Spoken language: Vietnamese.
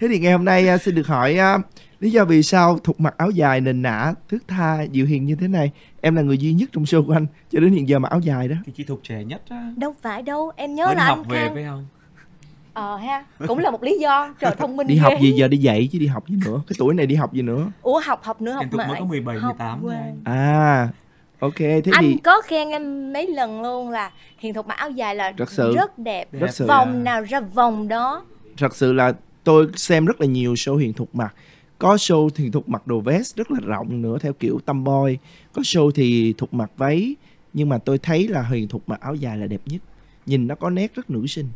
thế thì ngày hôm nay à, xin được hỏi à, lý do vì sao thục mặc áo dài nền nã thước tha dịu hiền như thế này em là người duy nhất trong show của anh cho đến hiện giờ mặc áo dài đó thì chị thục trẻ nhất á đâu phải đâu em nhớ Bên là học anh về Khang. phải không ờ ha cũng là một lý do trời thông minh đi ghê. học gì giờ đi dạy chứ đi học gì nữa cái tuổi này đi học gì nữa ủa học học nữa học em mới có 17, 18 à ok thế anh thì... có khen em mấy lần luôn là hiện thục mặc áo dài là rất, sự. rất đẹp, rất sự vòng à. nào ra vòng đó thật sự là tôi xem rất là nhiều show hiện thực mặt có show thì thuộc mặc đồ vest rất là rộng nữa theo kiểu tâm boy có show thì thuộc mặc váy nhưng mà tôi thấy là huyền thuộc mặc áo dài là đẹp nhất nhìn nó có nét rất nữ sinh